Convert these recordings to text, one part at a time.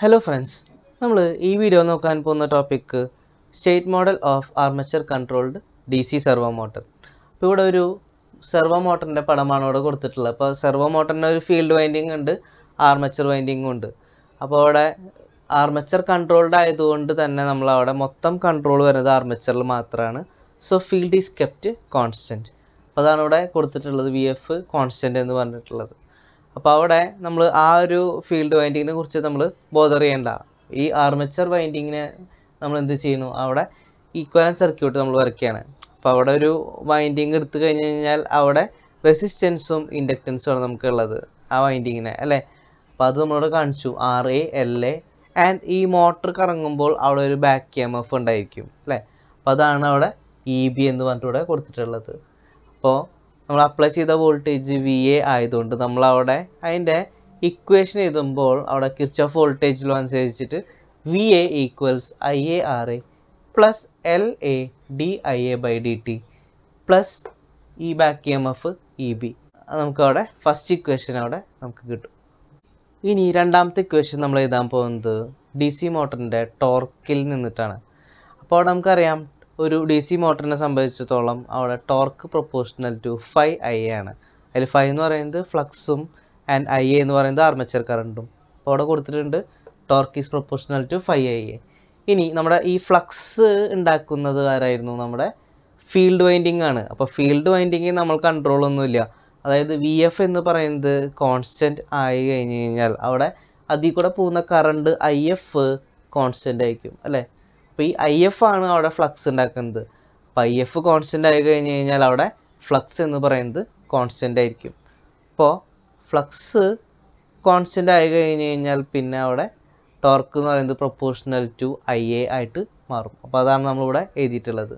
hello friends നമ്മൾ ഈ video നോക്കാൻ പോകുന്ന topic state model of armature controlled D C servo motor അപ്പോൾ ഇവിടെ ഒരു സെർവോ മോട്ടറിൻ്റെ പടമാണ് ഇവിടെ കൊടുത്തിട്ടുള്ളത് അപ്പോൾ സെർവോ മോട്ടറിൻ്റെ ഒരു ഫീൽഡ് വൈൻഡിങ് ഉണ്ട് ആർമച്ചർ വൈൻഡിങ്ങും ഉണ്ട് അപ്പോൾ അവിടെ ആർമച്ചർ കൺട്രോൾഡ് ആയതുകൊണ്ട് തന്നെ നമ്മൾ അവിടെ മൊത്തം കൺട്രോൾ വരുന്നത് ആർമച്ചറിൽ മാത്രമാണ് so field is kept constant അപ്പോൾ അതാണ് ഇവിടെ കൊടുത്തിട്ടുള്ളത് വി എഫ് കോൺസ്റ്റൻറ്റ് എന്ന് പറഞ്ഞിട്ടുള്ളത് അപ്പോൾ അവിടെ നമ്മൾ ആ ഒരു ഫീൽഡ് വൈൻഡിങ്ങിനെ കുറിച്ച് നമ്മൾ ബോധർ ചെയ്യേണ്ട ഈ ആർമച്ചർ വൈൻഡിങ്ങിനെ നമ്മൾ എന്ത് ചെയ്യുന്നു അവിടെ ഈക്വലൻ സർക്യൂട്ട് നമ്മൾ വരയ്ക്കുകയാണ് അപ്പോൾ അവിടെ ഒരു വൈൻഡിങ് എടുത്തു കഴിഞ്ഞ് കഴിഞ്ഞാൽ അവിടെ റെസിസ്റ്റൻസും ഇൻഡക്റ്റൻസും ആണ് നമുക്കുള്ളത് ആ വൈൻഡിങ്ങിനെ അല്ലേ അപ്പോൾ അത് നമ്മളോട് കാണിച്ചു R A L A and ഈ മോട്ടർ കറങ്ങുമ്പോൾ അവിടെ ഒരു ബാക്ക് എം എഫ് ഉണ്ടായിരിക്കും അല്ലേ അപ്പോൾ അതാണ് അവിടെ ഇ e ബി എന്ന് പറഞ്ഞിട്ട് ഇവിടെ കൊടുത്തിട്ടുള്ളത് അപ്പോൾ നമ്മൾ അപ്ലൈ ചെയ്ത വോൾട്ടേജ് വി എ ആയതുകൊണ്ട് അവിടെ അതിൻ്റെ ഇക്വേഷൻ എഴുതുമ്പോൾ അവിടെ കിർച്ച് ഓഫ് വോൾട്ടേജ് ലോ അനുസരിച്ചിട്ട് V A equals I A R A plus L A D I A by D T plus E back M F E B നമുക്കവിടെ first equation അവിടെ നമുക്ക് കിട്ടും ഇനി രണ്ടാമത്തെ ഇക്വേഷൻ നമ്മൾ എഴുതാൻ പോകുന്നത് ഡി സി മോട്ടറിൻ്റെ ടോർക്കിൽ നിന്നിട്ടാണ് അപ്പോൾ നമുക്കറിയാം ഒരു ഡി സി മോട്ടറിനെ സംബന്ധിച്ചിടത്തോളം അവിടെ torque proportional to phi I ആണ് അതിൽ ഫൈവ് എന്ന് പറയുന്നത് ഫ്ലക്സും ആൻഡ് ഐ എന്ന് പറയുന്നത് ആർമച്ചർ കറണ്ടും അവിടെ കൊടുത്തിട്ടുണ്ട് torque is proportional to phi I ഇനി നമ്മുടെ ഈ ഫ്ലക്സ് ഉണ്ടാക്കുന്നത് ആരായിരുന്നു നമ്മുടെ ഫീൽഡ് വൈൻഡിങ് ആണ് അപ്പോൾ ഫീൽഡ് വൈൻഡിങ് നമ്മൾ കൺട്രോളൊന്നുമില്ല അതായത് വി എഫ് എന്ന് പറയുന്നത് കോൺസ്റ്റൻറ്റ് ആയി കഴിഞ്ഞ് കഴിഞ്ഞാൽ അവിടെ അതിൽ കൂടെ പോകുന്ന കറണ്ട് ഐ എഫ് കോൺസ്റ്റൻ്റ് ആയിരിക്കും അല്ലേ അപ്പോൾ ഈ ഐ എഫ് ആണ് അവിടെ ഫ്ലക്സ് ഉണ്ടാക്കുന്നത് അപ്പോൾ ഐ എഫ് കോൺസ്റ്റൻ്റ് ആയി കഴിഞ്ഞ് കഴിഞ്ഞാൽ അവിടെ ഫ്ലക്സ് എന്ന് പറയുന്നത് കോൺസ്റ്റൻ്റ് ആയിരിക്കും അപ്പോൾ ഫ്ലക്സ് കോൺസ്റ്റൻ്റ് ആയി കഴിഞ്ഞ് കഴിഞ്ഞാൽ പിന്നെ അവിടെ ടോർക്ക് എന്ന് പറയുന്നത് പ്രൊപ്പോർഷണൽ ടു ഐ എ ആയിട്ട് മാറും അപ്പോൾ അതാണ് നമ്മളിവിടെ എഴുതിയിട്ടുള്ളത്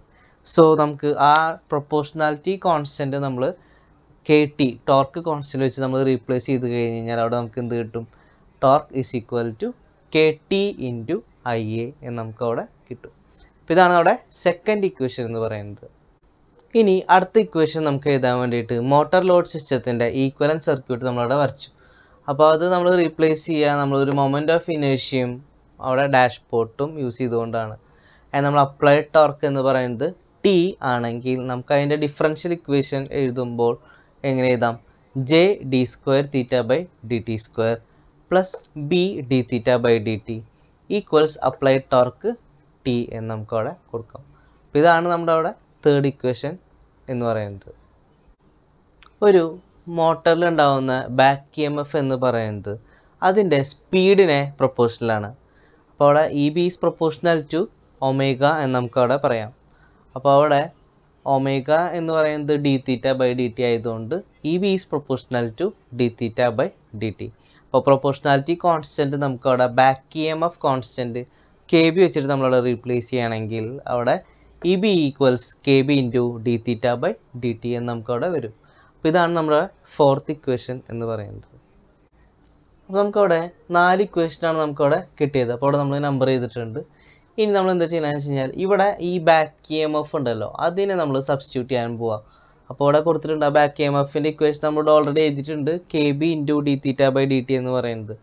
സോ നമുക്ക് ആ പ്രൊപ്പോർഷണാലിറ്റി കോൺസ്റ്റൻറ്റ് നമ്മൾ കെ ടി ടോർക്ക് കോൺസ്റ്റൻറ്റ് വെച്ച് നമ്മൾ റീപ്ലേസ് ചെയ്ത് കഴിഞ്ഞ് കഴിഞ്ഞാൽ അവിടെ നമുക്ക് എന്ത് കിട്ടും torque is equal to K T into I A എന്ന് നമുക്കവിടെ കിട്ടും അപ്പോൾ ഇതാണ് നമ്മുടെ സെക്കൻഡ് ഇക്വേഷൻ എന്ന് പറയുന്നത് ഇനി അടുത്ത ഇക്വേഷൻ നമുക്ക് എഴുതാൻ വേണ്ടിയിട്ട് മോട്ടോർ ലോഡ് സിസ്റ്റത്തിൻ്റെ ഈക്വലൻ സർക്യൂട്ട് നമ്മളവിടെ വരച്ചു അപ്പോൾ അത് നമ്മൾ റീപ്ലേസ് ചെയ്യുക നമ്മളൊരു മൊമെൻ്റ് ഓഫ് ഇനേഷ്യയും അവിടെ ഡാഷ് ബോർട്ടും യൂസ് ചെയ്തുകൊണ്ടാണ് അതിന് നമ്മൾ അപ്ലൈഡ് ടോർക്ക് എന്ന് പറയുന്നത് ടി ആണെങ്കിൽ നമുക്ക് അതിൻ്റെ ഡിഫറൻഷ്യൽ ഇക്വേഷൻ എഴുതുമ്പോൾ എങ്ങനെ എഴുതാം J D square theta by D T square plus B D theta by D T equals applied torque T എന്ന് നമുക്ക് അവിടെ കൊടുക്കാം അപ്പം ഇതാണ് നമ്മുടെ അവിടെ തേർഡ് ഇക്വേഷൻ എന്ന് പറയുന്നത് ഒരു മോട്ടറിൽ ഉണ്ടാകുന്ന ബാക്ക് ഇ എം എഫ് എന്ന് പറയുന്നത് അതിൻ്റെ സ്പീഡിനെ പ്രൊപ്പോഷണലാണ് അപ്പോൾ അവിടെ E B is proportional to omega എന്ന് നമുക്ക് അവിടെ പറയാം അപ്പോൾ അവിടെ ഒമേഗ എന്ന് പറയുന്നത് D theta by D T ആയതുകൊണ്ട് E B is proportional to D theta by D T അപ്പോൾ പ്രൊപ്പോഷണാലിറ്റി കോൺസ്റ്റൻറ്റ് നമുക്ക് അവിടെ back E M F constant K B വെച്ചിട്ട് നമ്മളവിടെ റീപ്ലേസ് ചെയ്യുകയാണെങ്കിൽ അവിടെ E B equals K B into D theta by D T എന്ന് നമുക്കവിടെ വരും അപ്പോൾ ഇതാണ് നമ്മുടെ ഫോർത്ത് ഇക്വേഷൻ എന്ന് പറയുന്നത് അപ്പോൾ നമുക്കവിടെ നാല് ഇക്വേഷനാണ് നമുക്കവിടെ കിട്ടിയത് അപ്പോൾ അവിടെ നമ്മൾ നമ്പർ ചെയ്തിട്ടുണ്ട് ഇനി നമ്മൾ എന്താ ചെയ്യുന്നതെന്ന് വെച്ച് കഴിഞ്ഞാൽ ഇവിടെ ഈ ബാക്ക് എം എഫ് ഉണ്ടല്ലോ അതിനെ നമ്മൾ സബ്സ്റ്റിറ്റ്യൂട്ട് ചെയ്യാൻ പോവാം അപ്പോൾ അവിടെ കൊടുത്തിട്ടുണ്ട് ആ ബാക്ക് എം എഫിൻ്റെ ഇക്വേഷൻ നമ്മൾ ഓൾറെഡി എഴുതിയിട്ടുണ്ട് K B into D theta by D T എന്ന് പറയുന്നത്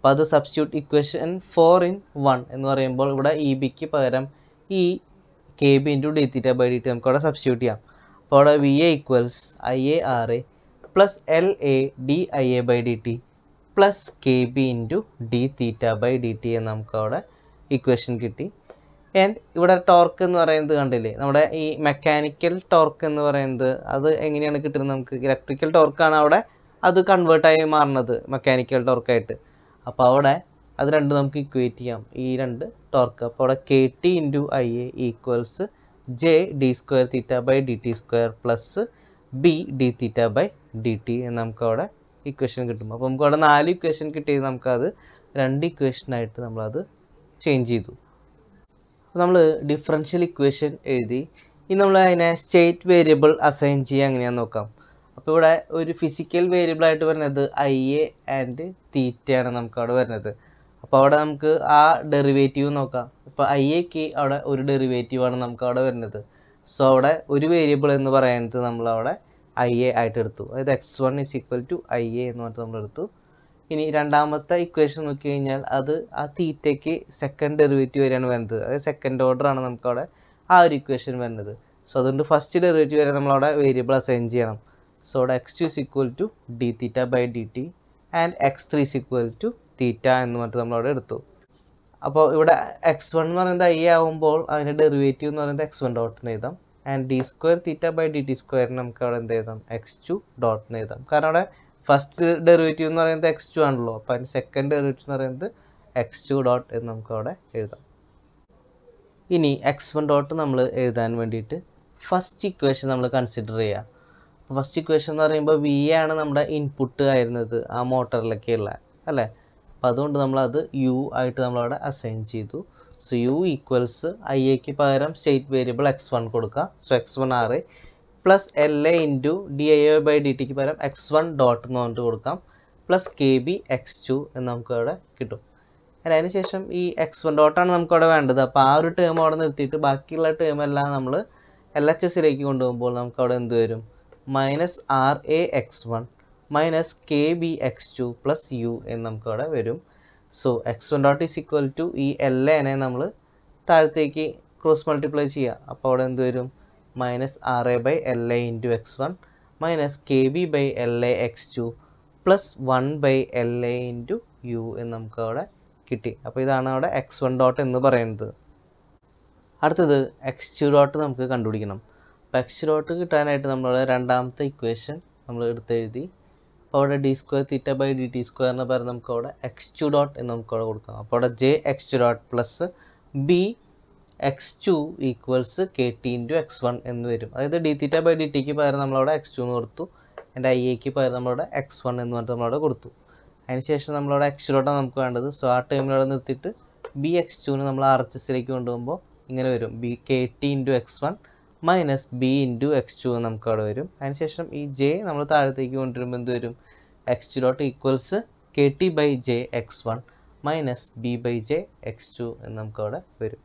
അപ്പോൾ അത് substitute equation four in one എന്ന് പറയുമ്പോൾ ഇവിടെ ഇ e ബിക്ക് പകരം E K B into D theta by D T നമുക്ക് അവിടെ സബ്സ്റ്റിറ്റ്യൂട്ട് ചെയ്യാം അപ്പോൾ അവിടെ V A equals I A R A plus L A D I A by D T plus K B into D theta by D T എന്ന് നമുക്ക് അവിടെ equation കിട്ടി and ഇവിടെ ടോർക്ക് എന്ന് പറയുന്നത് കണ്ടില്ലേ നമ്മുടെ ഈ മെക്കാനിക്കൽ ടോർക്ക് എന്ന് പറയുന്നത് അത് എങ്ങനെയാണ് കിട്ടുന്നത് നമുക്ക് ഇലക്ട്രിക്കൽ ടോർക്കാണ് അവിടെ അത് കൺവേർട്ടായി മാറുന്നത് മെക്കാനിക്കൽ ടോർക്കായിട്ട് അപ്പോൾ അവിടെ അത് രണ്ട് നമുക്ക് ഇക്വേറ്റ് ചെയ്യാം ഈ രണ്ട് ടോർക്ക് അപ്പോൾ അവിടെ K T into I A equals J D square theta by D T square plus B D theta by D T എന്ന് നമുക്ക് അവിടെ ഇക്വേഷൻ കിട്ടും അപ്പോൾ നമുക്ക് അവിടെ നാല് ഇക്വേഷൻ കിട്ടിയത് നമുക്കത് രണ്ട് ഇക്വേഷനായിട്ട് നമ്മളത് ചേഞ്ച് ചെയ്തു നമ്മൾ ഡിഫറൻഷ്യൽ ഇക്വേഷൻ എഴുതി ഇനി നമ്മൾ അതിനെ സ്റ്റേറ്റ് വേരിയബിൾ അസൈൻ ചെയ്യുക എങ്ങനെയാണെന്ന് നോക്കാം അപ്പോൾ ഇവിടെ ഒരു ഫിസിക്കൽ വേരിയബിൾ ആയിട്ട് വരുന്നത് ഐ എ ആൻഡ് തീറ്റയാണ് നമുക്ക് അവിടെ വരുന്നത് അപ്പോൾ അവിടെ നമുക്ക് ആ ഡെറിവേറ്റീവ് നോക്കാം ഇപ്പോൾ ഐ എക്ക് അവിടെ ഒരു ഡെറിവേറ്റീവാണ് നമുക്ക് അവിടെ വരുന്നത് സോ അവിടെ ഒരു വേരിയബിൾ എന്ന് പറയുന്നത് നമ്മൾ അവിടെ ഐ എ ആയിട്ട് എടുത്തു അതായത് X one is equal to I A എന്ന് പറഞ്ഞിട്ട് നമ്മൾ എടുത്തു ഇനി രണ്ടാമത്തെ ഇക്വേഷൻ നോക്കി കഴിഞ്ഞാൽ അത് ആ തീറ്റയ്ക്ക് സെക്കൻഡ് ഡെറിവേറ്റീവ് വരെയാണ് വരുന്നത് അതായത് സെക്കൻഡ് ഓർഡർ ആണ് നമുക്കവിടെ ആ ഒരു ഇക്വേഷൻ വരുന്നത് സോ അതുകൊണ്ട് ഫസ്റ്റ് ഡെറിവേറ്റീവ് വരെ നമ്മളവിടെ വേരിയബിൾ അസൈൻ ചെയ്യണം So x2 is equal to d theta by dt and x3 is equal to theta എന്ന് പറഞ്ഞിട്ട് നമ്മൾ അവിടെ എടുത്തു അപ്പോൾ ഇവിടെ എക്സ് വൺ എന്ന് പറയുന്നത് ഐ ആവുമ്പോൾ അതിൻ്റെ ഡെറിവേറ്റീവ് എന്ന് പറയുന്നത് എക്സ് വൺ ഡോട്ട് എന്ന് എഴുതാം and D square theta by D T സ്ക്വയറിന് നമുക്ക് അവിടെ എന്ത് എഴുതാം എക്സ് ടു ഡോട്ട് എന്ന് എഴുതാം കാരണം അവിടെ ഫസ്റ്റ് ഡെറിവേറ്റീവ് എന്ന് പറയുന്നത് എക്സ് ടു ആണല്ലോ അപ്പോൾ അതിൻ്റെ സെക്കൻഡ് ഡെറിവേറ്റീവ് എന്ന് പറയുന്നത് എക്സ് ടു ഡോട്ട് എന്ന് നമുക്ക് അവിടെ എഴുതാം ഇനി എക്സ് വൺ ഡോട്ട് നമ്മൾ എഴുതാൻ വേണ്ടിയിട്ട് ഫസ്റ്റ് ഇക്വേഷൻ നമ്മൾ കൺസിഡർ ചെയ്യുക ഫസ്റ്റ് ഇക്വേഷൻ എന്ന് പറയുമ്പോൾ വി ആണ് നമ്മുടെ ഇൻപുട്ട് ആയിരുന്നത് ആ മോട്ടറിലൊക്കെയുള്ള അല്ലേ അപ്പം അതുകൊണ്ട് നമ്മളത് യു ആയിട്ട് നമ്മളവിടെ അസൈൻ ചെയ്തു സോ യു ഈക്വൽസ് ഐ എക്ക് പകരം സ്റ്റേറ്റ് വേരിയബിൾ എക്സ് വൺ കൊടുക്കുക so X one R plus L A into D I O by D ടിക്ക് പകരം എക്സ് വൺ ഡോട്ട് എന്ന് പറഞ്ഞിട്ട് കൊടുക്കാം plus K B X two എന്ന് നമുക്ക് അവിടെ കിട്ടും അതിന് ശേഷം ഈ എക്സ് വൺ ഡോട്ടാണ് നമുക്കവിടെ വേണ്ടത് അപ്പോൾ ആ ഒരു ടേം അവിടെ നിർത്തിയിട്ട് ബാക്കിയുള്ള ടേം എല്ലാം നമ്മൾ എൽ എച്ച് എസിലേക്ക് കൊണ്ടുപോകുമ്പോൾ നമുക്ക് അവിടെ എന്ത് വരും minus R A X one minus K B X two plus U എന്ന് നമുക്കവിടെ വരും so X one dot is equal to ഈ എൽ എനെ നമ്മൾ താഴത്തേക്ക് ക്രോസ് മൾട്ടിപ്ലൈ ചെയ്യുക അപ്പോൾ അവിടെ എന്ത് വരും minus R A by L A into X one minus K B by L A X two plus one by L A into U എന്ന് നമുക്കവിടെ കിട്ടി അപ്പോൾ ഇതാണ് അവിടെ എക്സ് വൺ ഡോട്ട് എന്ന് പറയുന്നത് അടുത്തത് എക്സ് ടു ഡോട്ട് നമുക്ക് കണ്ടുപിടിക്കണം പക്ഷിലോട്ട് കിട്ടാനായിട്ട് നമ്മളുടെ രണ്ടാമത്തെ ഇക്വേഷൻ നമ്മൾ എടുത്തെഴുതി അപ്പോൾ അവിടെ D square theta by D T square എന്ന് പകരം നമുക്ക് അവിടെ എക്സ് ടു ഡോട്ട് എന്ന് നമുക്ക് അവിടെ കൊടുക്കാം അപ്പോൾ അവിടെ J X two dot plus B X two equals K T into X one എന്ന് വരും അതായത് ഡി തീറ്റ ബൈ ഡി ടിക്ക് പകരം നമ്മളവിടെ എക്സ് ടു എന്ന് കൊടുത്തു എൻ്റെ ഐ എക്ക് പകരം നമ്മളവിടെ എക്സ് വൺ എന്ന് പറഞ്ഞിട്ട് നമ്മളവിടെ കൊടുത്തു അതിനുശേഷം നമ്മളവിടെ എക്സ് ഡോട്ടാണ് നമുക്ക് വേണ്ടത് സോ ആ ടൈമിലവിടെ നിർത്തിയിട്ട് ബി എക്സ് ടുവിന് നമ്മൾ ആർ എച്ച് എസിലേക്ക് കൊണ്ടുപോകുമ്പോൾ ഇങ്ങനെ വരും B K T into X one minus B into X two നമുക്ക് അവിടെ വരും അതിനുശേഷം ഈ ജെ നമ്മൾ താഴത്തേക്ക് കൊണ്ടുവരുമ്പോൾ എന്ത് വരും X two dot equals K T by J X one minus B by J X two എന്ന് നമുക്കവിടെ വരും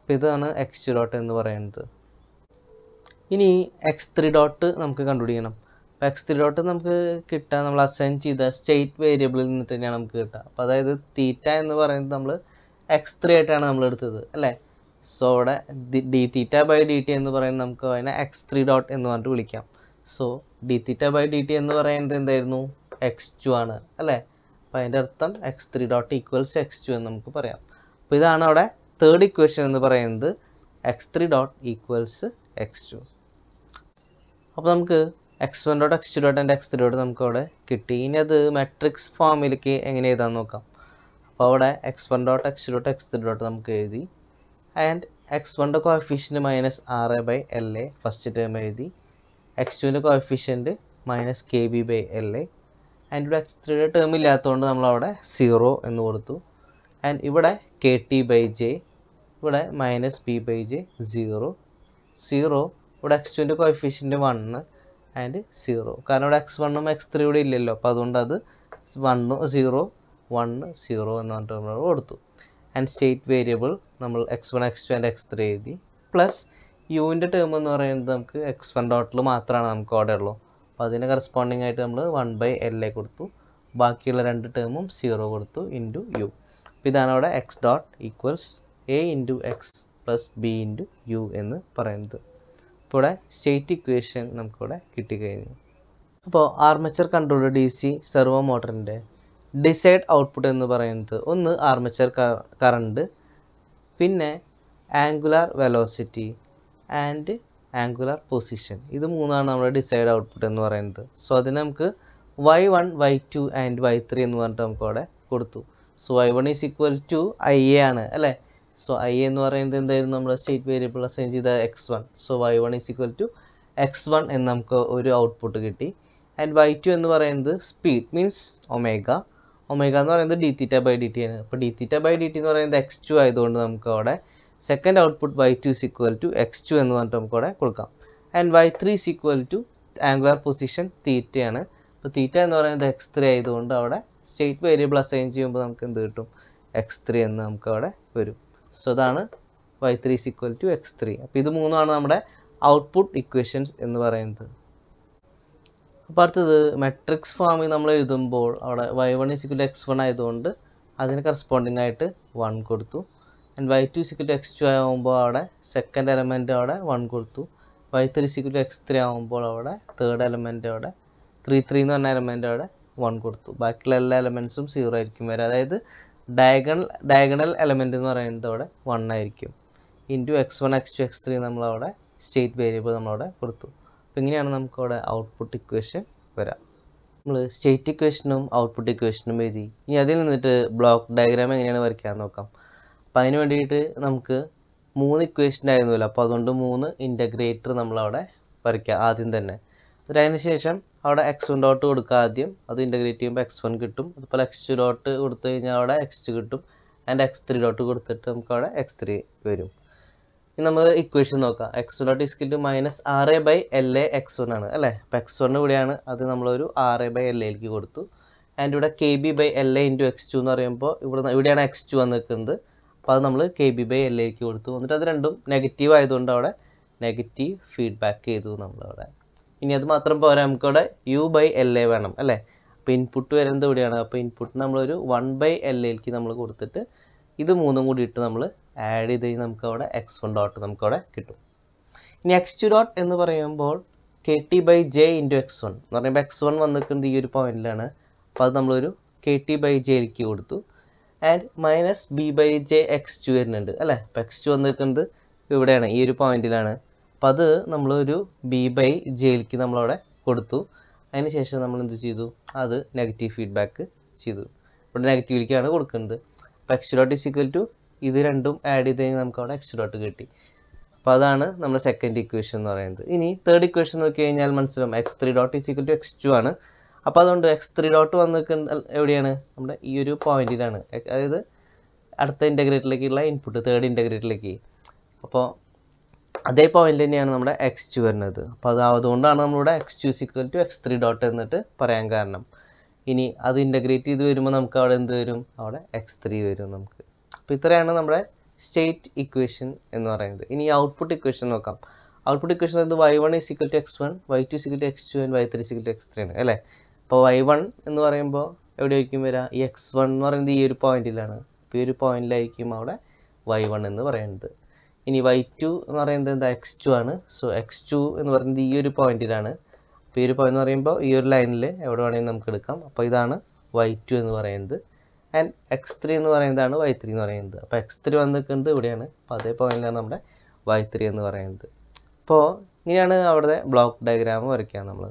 അപ്പോൾ ഇതാണ് എക്സ് ടു ഡോട്ട് എന്ന് പറയുന്നത് ഇനി എക്സ് ത്രീ ഡോട്ട് നമുക്ക് കണ്ടുപിടിക്കണം അപ്പോൾ എക്സ് ത്രീ ഡോട്ട് നമുക്ക് കിട്ടാൻ നമ്മൾ അസൈൻ ചെയ്ത സ്റ്റേറ്റ് വേരിയബിളിൽ നിന്നിട്ട് തന്നെയാണ് നമുക്ക് കിട്ടുക അപ്പോൾ അതായത് തീറ്റ എന്ന് പറയുന്നത് നമ്മൾ എക്സ് ത്രീ ആയിട്ടാണ് നമ്മൾ എടുത്തത് അല്ലേ സോ അവിടെ D theta by D T എന്ന് പറയുന്നത് നമുക്ക് അതിനെ എക്സ് ത്രീ ഡോട്ട് എന്ന് പറഞ്ഞിട്ട് വിളിക്കാം so D theta by D T എന്ന് പറയുന്നത് എന്തായിരുന്നു എക്സ് ടു ആണ് അല്ലേ അപ്പോൾ അതിൻ്റെ അർത്ഥം X three dot equals X two എന്ന് നമുക്ക് പറയാം അപ്പോൾ ഇതാണ് അവിടെ തേർഡ് ഇക്വേഷൻ എന്ന് പറയുന്നത് X three dot equals X two അപ്പോൾ നമുക്ക് X one dot X two dot and X three dot നമുക്ക് അവിടെ കിട്ടി ഇനി അത് മെട്രിക്സ് ഫോമിലേക്ക് എങ്ങനെ എഴുതാമെന്ന് നോക്കാം അപ്പോൾ അവിടെ X one dot X dot X three dot നമുക്ക് എഴുതി ആൻഡ് എക്സ് വണ്ണിൻ്റെ coefficient minus R by L A first term എഴുതി എക്സ് ടുവിൻ്റെ coefficient minus K B by L A and ഇവിടെ എക്സ് ത്രീയുടെ ടേം ഇല്ലാത്തതുകൊണ്ട് നമ്മളവിടെ സീറോ എന്ന് കൊടുത്തു ആൻഡ് ഇവിടെ കെ ടി ബൈ ജെ ഇവിടെ minus B by J zero zero ഇവിടെ എക്സ് ടുവിൻ്റെ കോഫിഷ്യൻ്റ് വണ്ണ് ആൻഡ് സീറോ കാരണം ഇവിടെ എക്സ് വണ്ണും എക്സ് ത്രീ ഇവിടെ ഇല്ലല്ലോ അപ്പോൾ അതുകൊണ്ട് അത് വണ്ണ് സീറോ വണ്ണ് സീറോ എന്ന് പറഞ്ഞിട്ട് നമ്മൾ കൊടുത്തു ആൻഡ് സ്റ്റേറ്റ് വേരിയബിൾ നമ്മൾ X one X two and X three എഴുതി പ്ലസ് യുവിൻ്റെ ടേം എന്ന് പറയുന്നത് നമുക്ക് എക്സ് വൺ ഡോട്ടിൽ മാത്രമാണ് നമുക്ക് അവിടെ ഉള്ളൂ അപ്പോൾ അതിന് കറസ്പോണ്ടിങ് ആയിട്ട് നമ്മൾ വൺ ബൈ എല്ലെ കൊടുത്തു ബാക്കിയുള്ള രണ്ട് ടേമും സീറോ കൊടുത്തു ഇൻറ്റു യു അപ്പോൾ ഇതാണ് അവിടെ X dot equals A into X plus B into U എന്ന് പറയുന്നത് അപ്പോൾ ഇവിടെ സ്റ്റേറ്റ് ഇക്വേഷൻ നമുക്കിവിടെ കിട്ടിക്കഴിഞ്ഞു അപ്പോൾ armature control D C servo മോട്ടറിൻ്റെ ഡിസൈഡ് ഔട്ട്പുട്ട് എന്ന് പറയുന്നത് ഒന്ന് ആർമിച്ചർ കറണ്ട് പിന്നെ angular velocity and angular position ഇത് മൂന്നാണ് നമ്മുടെ ഡിസൈഡ് ഔട്ട്പുട്ട് എന്ന് പറയുന്നത് സോ അതിന് നമുക്ക് Y one Y two and Y three എന്ന് പറഞ്ഞിട്ട് നമുക്ക് അവിടെ കൊടുത്തു so Y one is equal to I A ആണ് അല്ലേ സോ ഐ എ എന്ന് പറയുന്നത് എന്തായിരുന്നു നമ്മുടെ സ്റ്റേറ്റ് വേരിയബിൾ അസൈൻ ചെയ്ത X one so Y one is equal to X one എന്ന് നമുക്ക് ഒരു ഔട്ട്പുട്ട് കിട്ടി ആൻഡ് വൈ ടു എന്ന് പറയുന്നത് സ്പീഡ് മീൻസ് ഒമേഗ ഒമേഗ എന്ന് പറയുന്നത് D theta by D T ആണ് അപ്പോൾ D theta by D T എന്ന് പറയുന്നത് എക്സ് ടു ആയതുകൊണ്ട് നമുക്ക് അവിടെ second output Y two is equal to X two എന്ന് പറഞ്ഞിട്ട് നമുക്ക് അവിടെ കൊടുക്കാം and Y three is equal to angular position തീറ്റയാണ് അപ്പോൾ തീറ്റ എന്ന് പറയുന്നത് എക്സ് ത്രീ ആയതുകൊണ്ട് അവിടെ സ്റ്റേറ്റ് വേരിയബിൾ അസൈൻ ചെയ്യുമ്പോൾ നമുക്ക് എന്ത് കിട്ടും എക്സ് ത്രീ എന്ന് നമുക്ക് അവിടെ വരും സോ അതാണ് Y three is equal to X three അപ്പോൾ ഇത് മൂന്നാണ് നമ്മുടെ ഔട്ട്പുട്ട് ഇക്വേഷൻസ് എന്ന് പറയുന്നത് അപ്പോൾ അടുത്തത് മെട്രിക്സ് ഫോമിൽ നമ്മൾ എഴുതുമ്പോൾ അവിടെ Y one is equal X one ആയതുകൊണ്ട് അതിന് കറസ്പോണ്ടിങ് ആയിട്ട് വൺ കൊടുത്തു and Y two is equal X two ആകുമ്പോൾ അവിടെ സെക്കൻഡ് എലമെൻ്റ് അവിടെ വൺ കൊടുത്തു Y three is equal X three ആകുമ്പോൾ അവിടെ തേർഡ് എലമെൻ്റ് അവിടെ ത്രീ ത്രീ എന്ന് പറഞ്ഞ എലമെൻ്റ് അവിടെ വൺ കൊടുത്തു ബാക്കിയുള്ള എല്ലാ എലമെൻസും സീറോ ആയിരിക്കും വരെ അതായത് ഡയഗണൽ ഡയഗണൽ എലമെൻ്റ് എന്ന് പറയുന്നത് അവിടെ വൺ ആയിരിക്കും into X one X two X three നമ്മളവിടെ സ്റ്റേറ്റ് വേരിയബിൾ നമ്മളവിടെ കൊടുത്തു അപ്പോൾ ഇങ്ങനെയാണ് നമുക്കവിടെ ഔട്ട്പുട്ട് ഇക്വേഷൻ വരാം നമ്മൾ സ്റ്റേറ്റ് ഇക്വേഷനും ഔട്ട്പുട്ട് ഇക്വേഷനും എഴുതി ഇനി അതിൽ നിന്നിട്ട് ബ്ലോക്ക് ഡയഗ്രാം എങ്ങനെയാണ് വരയ്ക്കാൻ നോക്കാം അപ്പം അതിന് വേണ്ടിയിട്ട് നമുക്ക് മൂന്ന് ഇക്വേഷൻ ആയിരുന്നല്ലോ അപ്പോൾ അതുകൊണ്ട് മൂന്ന് ഇൻ്റഗ്രേറ്റർ നമ്മളവിടെ വരയ്ക്കുക ആദ്യം തന്നെ എന്നിട്ട് അതിന് ശേഷം അവിടെ എക്സ് വൺ ഡോട്ട് കൊടുക്കുക ആദ്യം അത് ഇൻ്റഗ്രേറ്റ് ചെയ്യുമ്പോൾ എക്സ് വൺ കിട്ടും അതുപോലെ എക്സ് ടു ഡോട്ട് കൊടുത്തു കഴിഞ്ഞാൽ അവിടെ എക്സ് ടു കിട്ടും ആൻഡ് എക്സ് ത്രീ ഡോട്ട് കൊടുത്തിട്ട് നമുക്ക് അവിടെ എക്സ് ത്രീ വരും ഇനി നമ്മൾ ഇക്വേഷൻ നോക്കാം x dot is equal to minus R by L A X one ആണ് അല്ലേ അപ്പോൾ എക്സ് വണ്ണ് ഇവിടെയാണ് അത് നമ്മളൊരു ആറ് ബൈ എൽ എയിലേക്ക് കൊടുത്തു ആൻഡ് ഇവിടെ K B by L A into X two എന്ന് പറയുമ്പോൾ ഇവിടെ ഇവിടെയാണ് എക്സ് ടു വന്ന് നിൽക്കുന്നത് അപ്പോൾ അത് നമ്മൾ കെ ബി ബൈ എൽ എയിലേക്ക് കൊടുത്തു എന്നിട്ട് അത് രണ്ടും നെഗറ്റീവ് ആയതുകൊണ്ട് അവിടെ നെഗറ്റീവ് ഫീഡ്ബാക്ക് ചെയ്തു നമ്മളവിടെ ഇനി അത് മാത്രം പോരാ നമുക്കവിടെ യു ബൈ എൽ എ വേണം അല്ലേ അപ്പോൾ ഇൻപുട്ട് വരുന്നത് ഇവിടെയാണ് അപ്പോൾ ഇൻപുട്ട് നമ്മളൊരു വൺ ബൈ എൽ എയിലേക്ക് നമ്മൾ കൊടുത്തിട്ട് ഇത് മൂന്നും കൂടി ഇട്ട് നമ്മൾ ആഡ് ചെയ്ത് കഴിഞ്ഞാൽ നമുക്കവിടെ എക്സ് വൺ ഡോട്ട് നമുക്കവിടെ കിട്ടും ഇനി എക്സ് ടു ഡോട്ട് എന്ന് പറയുമ്പോൾ K T by J into X one എന്ന് പറയുമ്പോൾ എക്സ് വൺ വന്നിരിക്കുന്നത് ഈ ഒരു പോയിന്റിലാണ് അപ്പോൾ അത് നമ്മളൊരു കെ ടി ബൈ ജെയിലേക്ക് കൊടുത്തു and minus B by J X two വരുന്നുണ്ട് അല്ലേ അപ്പോൾ എക്സ് ടു വന്നിരിക്കുന്നത് ഇവിടെയാണ് ഈ ഒരു പോയിന്റിലാണ് അപ്പോൾ അത് നമ്മളൊരു ബി ബൈ ജെയിലേക്ക് നമ്മളവിടെ കൊടുത്തു അതിന് ശേഷം നമ്മൾ എന്ത് ചെയ്തു അത് നെഗറ്റീവ് ഫീഡ്ബാക്ക് ചെയ്തു ഇവിടെ നെഗറ്റീവിലേക്കാണ് കൊടുക്കുന്നത് അപ്പോൾ x dot is equal to ഇത് രണ്ടും ആഡ് ചെയ്ത് കഴിഞ്ഞാൽ നമുക്ക് അവിടെ എക്സ് ഡോട്ട് കിട്ടി അപ്പോൾ അതാണ് നമ്മുടെ സെക്കൻഡ് ഇക്വേഷൻ എന്ന് പറയുന്നത് ഇനി തേർഡ് ഇക്വേഷൻ നോക്കി കഴിഞ്ഞാൽ മനസ്സിലാവും x three dot is equal to X two ആണ് അപ്പോൾ അതുകൊണ്ട് എക്സ് ത്രീ ഡോട്ട് വന്ന് നിൽക്കുന്ന എവിടെയാണ് നമ്മുടെ ഈ ഒരു പോയിന്റിലാണ് അതായത് അടുത്ത ഇൻ്റഗ്രേറ്റിലേക്കുള്ള ഇൻപുട്ട് തേർഡ് ഇൻ്റഗ്രേറ്റിലേക്ക് അപ്പോൾ അതേ പോയിന്റ് തന്നെയാണ് നമ്മുടെ എക്സ് ടു വരുന്നത് അപ്പോൾ അത് അതുകൊണ്ടാണ് നമ്മളിവിടെ x two is equal to X three dot എന്നിട്ട് പറയാൻ കാരണം ഇനി അത് ഇൻ്റഗ്രേറ്റ് ചെയ്ത് വരുമ്പോൾ നമുക്ക് അവിടെ എന്ത് വരും അവിടെ എക്സ് ത്രീ വരും നമുക്ക് അപ്പോൾ ഇത്രയാണ് നമ്മുടെ സ്റ്റേറ്റ് ഇക്വേഷൻ എന്ന് പറയുന്നത് ഇനി ഔട്ട്പുട്ട് ഇക്വേഷൻ നോക്കാം ഔട്ട്പുട്ട് ഇക്വേഷൻ എന്ന് y one is equal to X one Y two is equal to X two and Y three is equal to X three ആണ് അല്ലേ അപ്പോൾ വൈ വൺ എന്ന് പറയുമ്പോൾ എവിടെയായിരിക്കും വരിക ഈ എക്സ് വൺ എന്ന് പറയുന്നത് ഈ ഒരു പോയിന്റിലാണ് അപ്പോൾ ഈ ഒരു പോയിന്റിലായിരിക്കും അവിടെ വൈ വൺ എന്ന് പറയുന്നത് ഇനി വൈ ടു എന്ന് പറയുന്നത് എന്താ എക്സ് ടു ആണ് സോ എക്സ് ടു എന്ന് പറയുന്നത് ഈ ഒരു പോയിന്റിലാണ് അപ്പോൾ ഈ ഒരു പോയിന്റ് എന്ന് പറയുമ്പോൾ ഈ ഒരു ലൈനിൽ എവിടെ വേണമെങ്കിലും നമുക്ക് എടുക്കാം അപ്പോൾ ഇതാണ് വൈ ടു എന്ന് പറയുന്നത് ആൻഡ് എക്സ് ത്രീ എന്ന് പറയുന്നതാണ് വൈ ത്രീ എന്ന് പറയുന്നത് അപ്പോൾ എക്സ് ത്രീ വന്ന് നിൽക്കുന്നത് ഇവിടെയാണ് അപ്പോൾ അതേ പോയിന്റിലാണ് നമ്മുടെ വൈ ത്രീ എന്ന് പറയുന്നത് അപ്പോൾ ഇങ്ങനെയാണ് അവിടുത്തെ ബ്ലോക്ക് ഡയഗ്രാം വരയ്ക്കുക നമ്മൾ